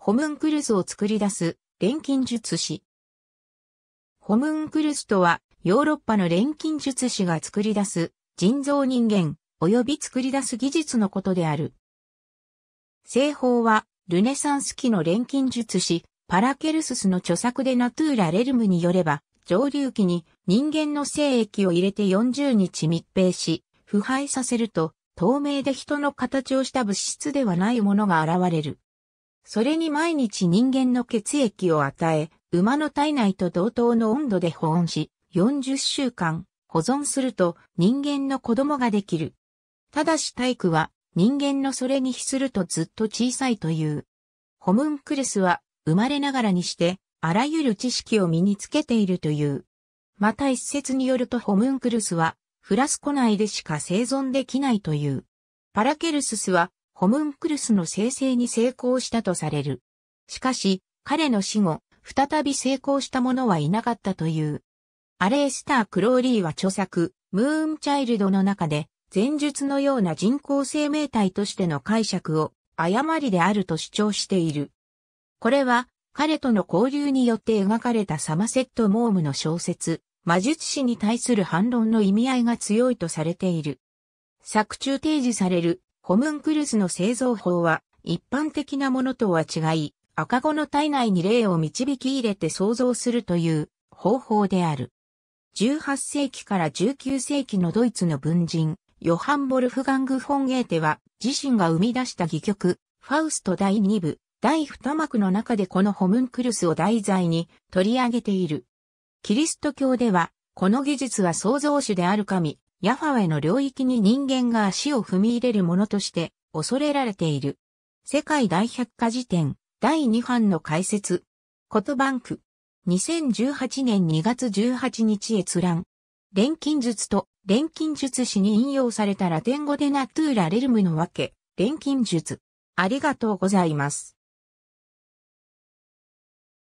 ホムンクルスを作り出す錬金術師。ホムンクルスとは、ヨーロッパの錬金術師が作り出す人造人間及び作り出す技術のことである。製法は、ルネサンス期の錬金術師、パラケルススの著作でナトゥーラ・レルムによれば、上流期に人間の精液を入れて40日密閉し、腐敗させると、透明で人の形をした物質ではないものが現れる。それに毎日人間の血液を与え、馬の体内と同等の温度で保温し、40週間保存すると人間の子供ができる。ただし体育は人間のそれに比するとずっと小さいという。ホムンクルスは生まれながらにして、あらゆる知識を身につけているという。また一説によるとホムンクルスは、フラスコ内でしか生存できないという。パラケルススは、ホムンクルスの生成に成功したとされる。しかし、彼の死後、再び成功した者はいなかったという。アレースター・クローリーは著作、ムーンチャイルドの中で、前述のような人工生命体としての解釈を誤りであると主張している。これは彼との交流によって描かれたサマセット・モームの小説、魔術師に対する反論の意味合いが強いとされている。作中提示されるホムンクルスの製造法は一般的なものとは違い、赤子の体内に霊を導き入れて創造するという方法である。18世紀から19世紀のドイツの文人、ヨハン・ボルフガング・フォン・ゲーテは、自身が生み出した戯曲、ファウスト第2部、第2幕の中でこのホムンクルスを題材に取り上げている。キリスト教では、この技術は創造主である神、ヤファウェの領域に人間が足を踏み入れるものとして恐れられている。世界大百科事典第2版の解説。ことバンク。2018年2月18日閲覧。錬金術と錬金術師に引用されたラテン語でナトゥーラレルムのわけ、錬金術。ありがとうございます。